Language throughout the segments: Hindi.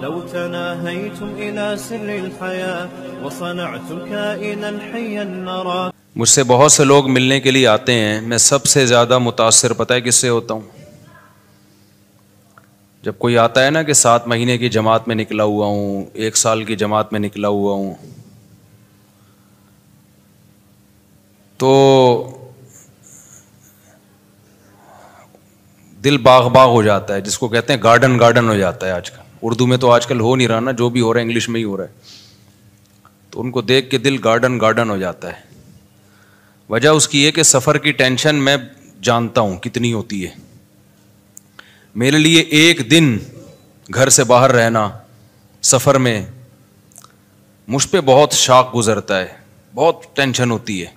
لو تناهيتم إلى سر الحياة وصنعتم كائنا حيا نرى मुझसे बहुत से लोग मिलने के लिए आते हैं मैं सबसे ज़्यादा मुतासर पता है किससे होता हूँ जब कोई आता है ना कि सात महीने की जमात में निकला हुआ हूँ एक साल की जमात में निकला हुआ हूँ तो दिल बाग बाग हो जाता है जिसको कहते हैं गार्डन गार्डन हो जाता है आजकल उर्दू में तो आजकल हो नहीं रहा ना जो भी हो रहा है इंग्लिश में ही हो रहा है तो उनको देख के दिल गार्डन गार्डन हो जाता है वजह उसकी है कि सफ़र की टेंशन मैं जानता हूं कितनी होती है मेरे लिए एक दिन घर से बाहर रहना सफ़र में मुझ पर बहुत शाक गुजरता है बहुत टेंशन होती है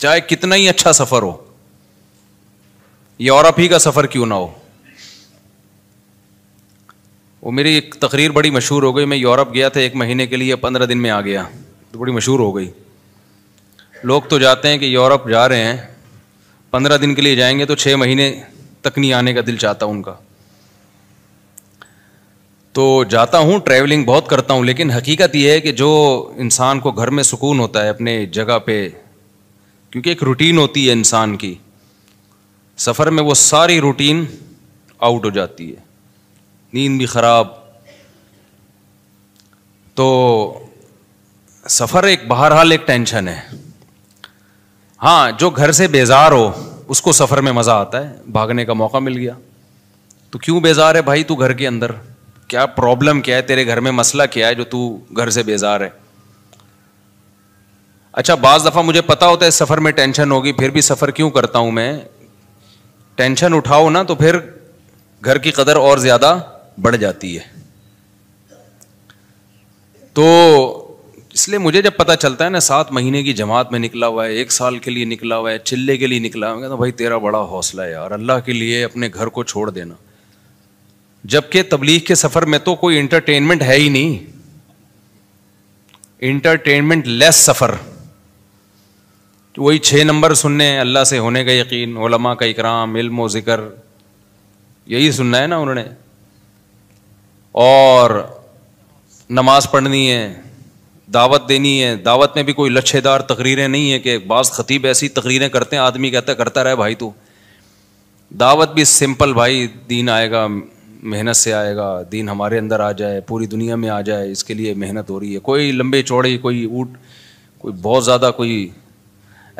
चाहे कितना ही अच्छा सफ़र हो या ही का सफ़र क्यों ना हो वो मेरी एक तकरीर बड़ी मशहूर हो गई मैं यूरोप गया था एक महीने के लिए पंद्रह दिन में आ गया तो बड़ी मशहूर हो गई लोग तो जाते हैं कि यूरोप जा रहे हैं पंद्रह दिन के लिए जाएंगे तो छः महीने तक नहीं आने का दिल चाहता उनका तो जाता हूँ ट्रैवलिंग बहुत करता हूँ लेकिन हकीकत यह है कि जो इंसान को घर में सुकून होता है अपने जगह पर क्योंकि एक रूटीन होती है इंसान की सफ़र में वो सारी रूटीन आउट हो जाती है नींद भी ख़राब तो सफ़र एक हाल एक टेंशन है हाँ जो घर से बेजार हो उसको सफ़र में मज़ा आता है भागने का मौका मिल गया तो क्यों बेजार है भाई तू घर के अंदर क्या प्रॉब्लम क्या है तेरे घर में मसला क्या है जो तू घर से बेजार है अच्छा बाज़ दफ़ा मुझे पता होता है सफ़र में टेंशन होगी फिर भी सफ़र क्यों करता हूँ मैं टेंशन उठाओ ना तो फिर घर की कदर और ज़्यादा बढ़ जाती है तो इसलिए मुझे जब पता चलता है ना सात महीने की जमात में निकला हुआ है एक साल के लिए निकला हुआ है चिल्ले के लिए निकला हुआ है तो भाई तेरा बड़ा हौसला है यार अल्लाह के लिए अपने घर को छोड़ देना जबकि तबलीग के सफ़र में तो कोई इंटरटेनमेंट है ही नहीं इंटरटेनमेंट लेस सफ़र वही छः नंबर सुनने अल्लाह से होने का यकीन का इकराम इल्म ज़िक्र यही सुनना है ना उन्होंने और नमाज पढ़नी है दावत देनी है दावत में भी कोई लच्छेदार तकरीरें नहीं है कि बाज़ ख़तीब ऐसी तकरीरें करते हैं आदमी कहता है करता रहे भाई तू दावत भी सिंपल भाई दीन आएगा मेहनत से आएगा दीन हमारे अंदर आ जाए पूरी दुनिया में आ जाए इसके लिए मेहनत हो रही है कोई लंबे चौड़े कोई ऊट कोई बहुत ज़्यादा कोई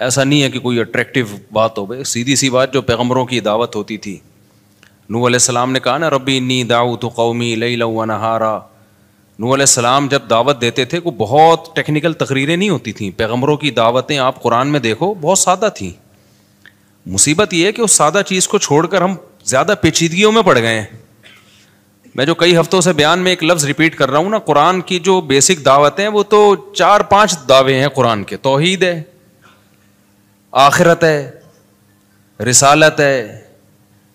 ऐसा नहीं है कि कोई अट्रैक्टिव बात हो भाई सीधी सी बात जो पैगम्बरों की दावत होती थी नू सलाम ने कहा ना रबी इन्नी दाऊ तो कौमी लई लऊ नहारा नू सलाम जब दावत देते थे वो बहुत टेक्निकल तकरीरें नहीं होती थी पैगम्बरों की दावतें आप कुरान में देखो बहुत सादा थी मुसीबत यह है कि उस सादा चीज़ को छोड़कर हम ज़्यादा पेचीदगियों में पड़ गए हैं मैं जो कई हफ्तों से बयान में एक लफ्ज़ रिपीट कर रहा हूँ ना कुरान की जो बेसिक दावतें हैं वो तो चार पांच दावे हैं कुरान के तोहहीद है आखिरत है रिसालत है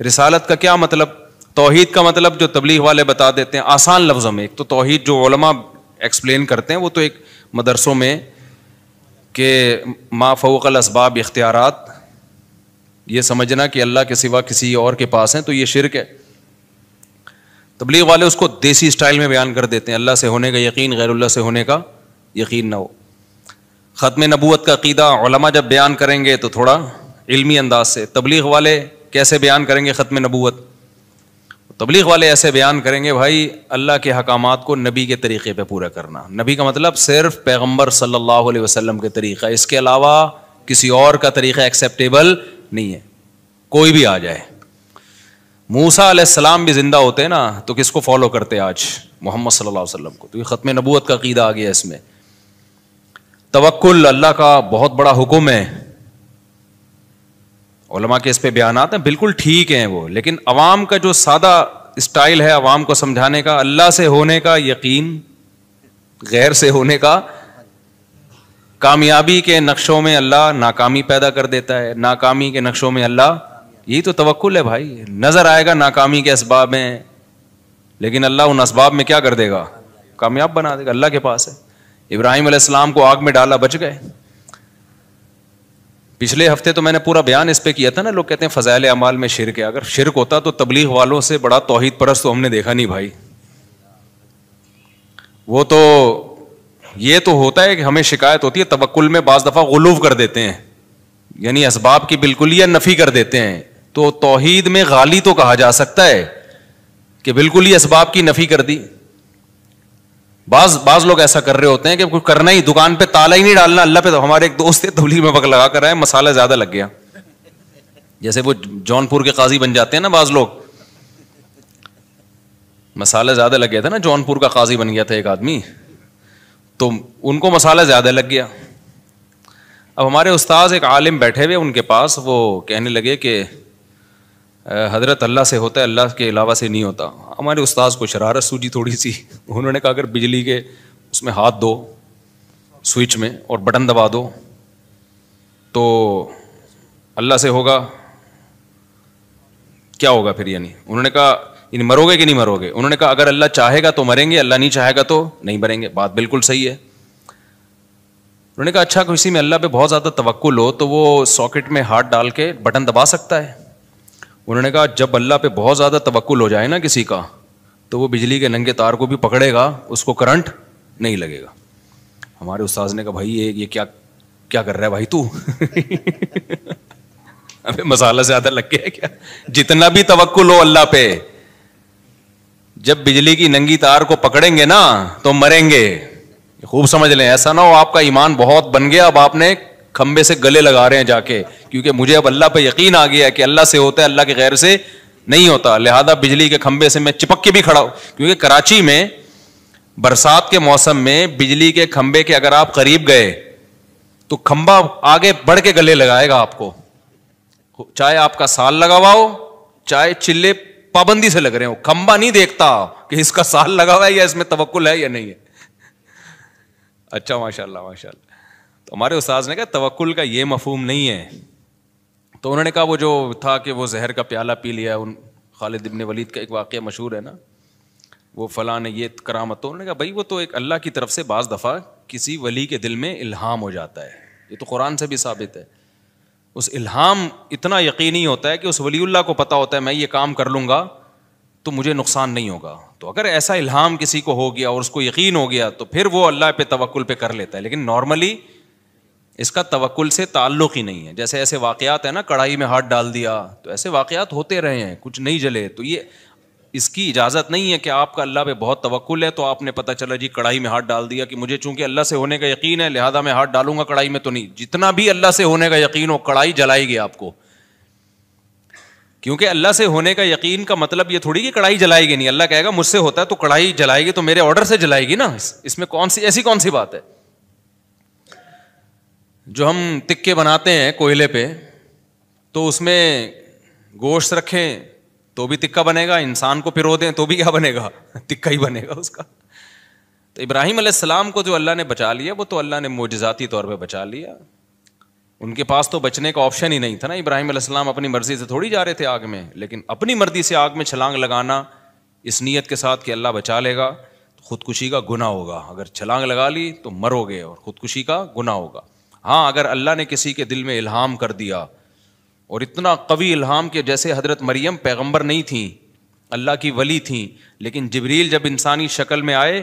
रिसालत का क्या मतलब तोहहीद का मतलब जो तबलीग वाले बता देते हैं आसान लफ्ज़ों में एक तो तोहहीद जो ओलमा एक्सप्लेन करते हैं वो तो एक मदरसों में के माँ फ़ोकल इसबाब इख्तियार ये समझना कि अल्लाह के सिवा किसी और के पास हैं तो ये शिरक है तबलीग वाले उसको देसी स्टाइल में बयान कर देते हैं अल्लाह से होने का यकीन गैरुल्ला से होने का यकीन ना हो ख़त्म नबूत का क़ीदा जब बयान करेंगे तो थोड़ा इलमी अंदाज से तबलीग वाले कैसे बयान करेंगे ख़त्म नबूत तबलीग वाले ऐसे बयान करेंगे भाई अल्लाह के हकाम को नबी के तरीक़े पे पूरा करना नबी का मतलब सिर्फ पैगंबर सल्लल्लाहु अलैहि वसल्लम के तरीक़ा इसके अलावा किसी और का तरीक़ा एक्सेप्टेबल नहीं है कोई भी आ जाए मूसा सलाम भी ज़िंदा होते हैं ना तो किसको फॉलो करते आज मोहम्मद सल्लल्लाहु अलैहि वसल्लम को तो ये ख़त्म नबूत का क़ीदा आ गया इसमें तवक्ल अल्लाह का बहुत बड़ा हुक्म है ओलमा के इस पे बयान आते हैं बिल्कुल ठीक हैं वो लेकिन अवाम का जो सादा स्टाइल है अवाम को समझाने का अल्लाह से होने का यकीन गैर से होने का कामयाबी के नक्शों में अल्लाह नाकामी पैदा कर देता है नाकामी के नक्शों में अल्लाह यही तो तवक्ल है भाई नज़र आएगा नाकामी के इसबाब में लेकिन अल्लाह उन इसबाब में क्या कर देगा कामयाब बना देगा अल्लाह के पास है इब्राहिम अलैहिस्सलाम को आग में डाला बच गए पिछले हफ्ते तो मैंने पूरा बयान इस पर किया था ना लोग कहते हैं फ़जाइल अमाल में शिरक है अगर शिरक होता तो तबलीग वालों से बड़ा तोहद परस्त तो हमने देखा नहीं भाई वो तो ये तो होता है कि हमें शिकायत होती है तवक्ल में बज़ दफ़ा गलूव कर देते हैं यानी इसबाब की बिल्कुल या नफ़ी कर देते हैं तो तोहद में गाली तो कहा जा सकता है कि बिल्कुल ही इसबाब की नफ़ी कर दी बाज बाज लोग ऐसा कर रहे होते हैं कि कुछ करना ही दुकान पे ताला ही नहीं डालना अल्लाह पे तो हमारे एक दोस्त है तबलीग में वक्त लगा कर आए मसाला ज्यादा लग गया जैसे वो जौनपुर के काजी बन जाते हैं ना बाज लोग मसाला ज्यादा लग गया था ना जौनपुर का काजी बन गया था एक आदमी तो उनको मसाला ज्यादा लग गया अब हमारे उस्ताद एक आलिम बैठे हुए उनके पास वो कहने लगे कि हजरत अल्लाह से होता है अल्लाह के अलावा से नहीं होता हमारे उस्ताद को शरारत सूझी थोड़ी सी उन्होंने कहा अगर बिजली के उसमें हाथ दो स्विच में और बटन दबा दो तो अल्लाह से होगा क्या होगा फिर यानी उन्होंने कहा यानी मरोगे कि नहीं मरोगे उन्होंने कहा अगर अल्लाह चाहेगा तो मरेंगे अल्लाह नहीं चाहेगा तो नहीं मरेंगे बात बिल्कुल सही है उन्होंने कहा अच्छा किसी तो में अल्लाह पे बहुत ज़्यादा तवक्ल हो तो वो सॉकेट में हाथ डाल के बटन दबा सकता है उन्होंने कहा जब अल्लाह पे बहुत ज़्यादा तवक्ल हो जाए ना किसी का तो वो बिजली के नंगे तार को भी पकड़ेगा उसको करंट नहीं लगेगा हमारे उस्ताद ने कहा भाई ये ये क्या क्या कर रहा है भाई तू अबे मसाला ज़्यादा लग गया क्या जितना भी तवक्ल हो अल्लाह पे जब बिजली की नंगी तार को पकड़ेंगे ना तो मरेंगे खूब समझ लें ऐसा ना हो आपका ईमान बहुत बन गया अब आपने खंबे से गले लगा रहे हैं जाके क्योंकि मुझे अब अल्लाह पर यकीन आ गया है कि अल्लाह से होता है अल्लाह के गैर से नहीं होता लिहाजा बिजली के खंबे से मैं चिपक के भी खड़ा हूँ क्योंकि कराची में बरसात के मौसम में बिजली के खंबे के अगर आप करीब गए तो खंबा आगे बढ़ के गले लगाएगा आपको चाहे आपका साल लगा हुआ हो चाहे चिल्ले पाबंदी से लग रहे हो खंबा नहीं देखता कि इसका साल लगा हुआ है या इसमें तवक्ल है या नहीं है अच्छा माशाल्लाह माशाल्लाह तो हमारे उस्ताद ने कहा तवक्ल का ये मफहम नहीं है तो उन्होंने कहा वो जो था कि वो जहर का प्याला पी लिया उन खालिद इबन वलीद का एक वाक्य मशहूर है ना वो फ़लाँ ने ये करामत तो उन्होंने कहा भाई वो तो एक अल्लाह की तरफ से बज़ दफ़ा किसी वली के दिल में इल्हाम हो जाता है ये तो कुरान से भी साबित है उस इल्हाम इतना यकीनी होता है कि उस वलील्ला को पता होता है मैं ये काम कर लूँगा तो मुझे नुकसान नहीं होगा तो अगर ऐसा इल्हाम किसी को हो गया और उसको यकीन हो गया तो फिर वो अल्लाह पे तवक्ल पर कर लेता है लेकिन नॉर्मली इसका तवक्ल से ताल्लुक ही नहीं है जैसे ऐसे वाक़ात है ना कढ़ाई में हाथ डाल दिया तो ऐसे वाक़ात होते रहे हैं कुछ नहीं जले तो ये इसकी इजाज़त नहीं है कि आपका अल्लाह पे बहुत तवक्ल है तो आपने पता चला जी कढ़ाई में हाथ डाल दिया कि मुझे चूंकि अल्लाह से होने का यकीन है लिहाजा मैं हाथ डालूंगा कढ़ाई में तो नहीं जितना भी अल्लाह से होने का यकीन हो कढ़ाई जलाएगी आपको क्योंकि अल्लाह से होने का यकीन का मतलब ये थोड़ी कि कढ़ाई जलाएगी नहीं अल्लाह कहेगा मुझसे होता है तो कढ़ाई जलाएगी तो मेरे ऑर्डर से जलाएगी ना इसमें कौन सी ऐसी कौन सी बात है जो हम टिक्के बनाते हैं कोयले पे तो उसमें गोश्त रखें तो भी तिक्का बनेगा इंसान को पिरो दें तो भी क्या बनेगा तिक्का ही बनेगा उसका तो इब्राहिम सलाम को जो अल्लाह ने बचा लिया वो तो अल्लाह ने मोजाती तौर पर बचा लिया उनके पास तो बचने का ऑप्शन ही नहीं था ना इब्राहिम सलाम अपनी मर्जी से थोड़ी जा रहे थे आग में लेकिन अपनी मर्जी से आग में छलांग लगाना इस नीयत के साथ कि अल्लाह बचा लेगा तो खुदकुशी का गुना होगा अगर छलांग लगा ली तो मरोगे और खुदकुशी का गुना होगा हाँ अगर अल्लाह ने किसी के दिल में इल्हाम कर दिया और इतना कवी इल्हाम के जैसे हज़रत मरियम पैगंबर नहीं थीं अल्लाह की वली थीं लेकिन जबरील जब इंसानी शक्ल में आए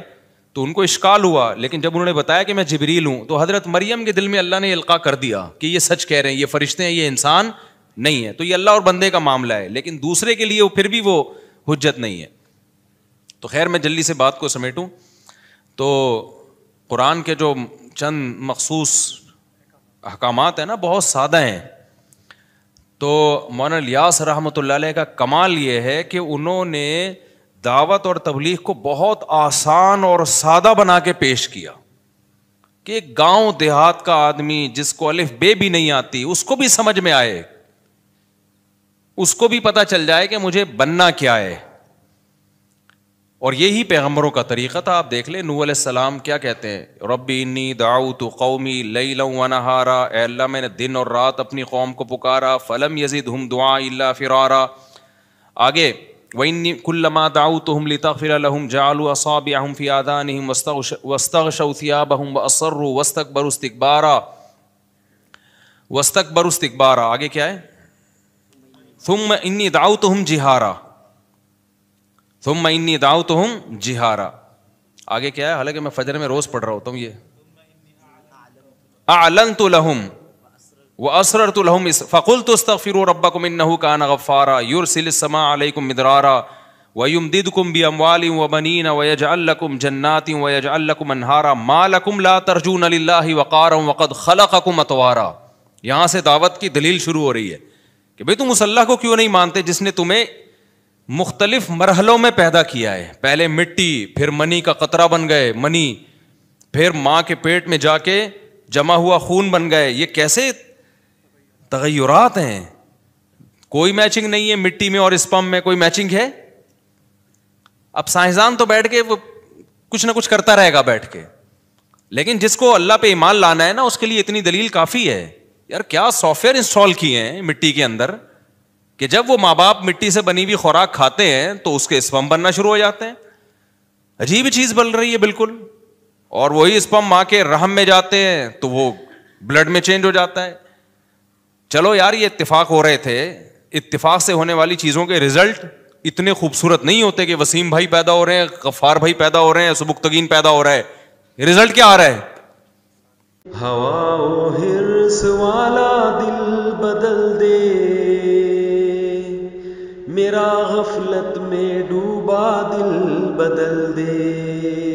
तो उनको इश्काल हुआ लेकिन जब उन्होंने बताया कि मैं जबरील हूँ तो हज़रत मरियम के दिल में अल्लाह ने इल्का कर दिया कि ये सच कह रहे हैं ये फरिश्ते हैं ये इंसान नहीं है तो ये अल्लाह और बंदे का मामला है लेकिन दूसरे के लिए फिर भी वो हजत नहीं है तो खैर मैं जल्दी से बात को समेटूँ तो कुरान के जो चंद मखसूस अहकाम हैं ना बहुत सादा हैं तो मौलाना लियास रहमत का कमाल ये है कि उन्होंने दावत और तबलीग को बहुत आसान और सादा बना के पेश किया कि गांव देहात का आदमी जिसको अलिफ बे भी नहीं आती उसको भी समझ में आए उसको भी पता चल जाए कि मुझे बनना क्या है और यही पैगम्बरों का तरीक़ा था आप देख लें नू सलाम क्या कहते हैं रब्बी इन्नी दाऊत कौमी लई लहारा अल्लाह मैंने दिन और रात अपनी कौम को पुकारा फ़लम यजीद हम दुआ इल्ला फ़िरारा आगे वन्नी कुल्लमा दाऊत हम लतफ़िरहम जालू असाब हम फ़ियादान हम वस्तग शौसियाब हम असर्रु वस्तक बरुस्तबारा वस्तक बरुस्तबारा आगे क्या है तुम इन्नी दाऊत हम जिहारा तुम मइन्नी दाव तो जिहारा आगे क्या है हालांकि मैं फजर में रोज पढ़ रहा होता हूँ ये आलन तो लहम व असर तो लहम इस फ़कुल तो तफ़िर रब्बा को मिन्नहू का नफ़ारा युर सिलसमा अलैकुम मिदरारा वयुम दिद कुम भी अमवाली व बनीन वयज अल्लकुम जन्नाती वयज अल्लकुम अनहारा मालकुम ला तरजून अल्ला वक़ार वक़द खलकुम अतवारा यहाँ से दावत की दलील शुरू हो रही है कि भाई तुम मुसल्ला को क्यों नहीं मानते जिसने तुम्हें मुख्तलिफ मरहलों में पैदा किया है पहले मिट्टी फिर मनी का कतरा बन गए मनी फिर माँ के पेट में जाके जमा हुआ खून बन गए ये कैसे तगैरात हैं कोई मैचिंग नहीं है मिट्टी में और स्पम में कोई मैचिंग है अब साइंसदान तो बैठ के वो कुछ ना कुछ करता रहेगा बैठ के लेकिन जिसको अल्लाह पे ईमान लाना है ना उसके लिए इतनी दलील काफ़ी है यार क्या सॉफ्टवेयर इंस्टॉल किए हैं मिट्टी के अंदर कि जब वो माँ बाप मिट्टी से बनी हुई खुराक खाते हैं तो उसके स्पम बनना शुरू हो जाते हैं अजीब चीज बन रही है बिल्कुल और वही स्पम माँ के रहम में जाते हैं तो वो ब्लड में चेंज हो जाता है चलो यार ये इत्तेफाक हो रहे थे इत्तेफाक से होने वाली चीज़ों के रिजल्ट इतने खूबसूरत नहीं होते कि वसीम भाई पैदा हो रहे हैं गफ्फार भाई पैदा हो रहे हैं सुबुक तगीन पैदा हो रहा है रिजल्ट क्या आ रहा है हवा वाला गफलत में डूबा दिल बदल दे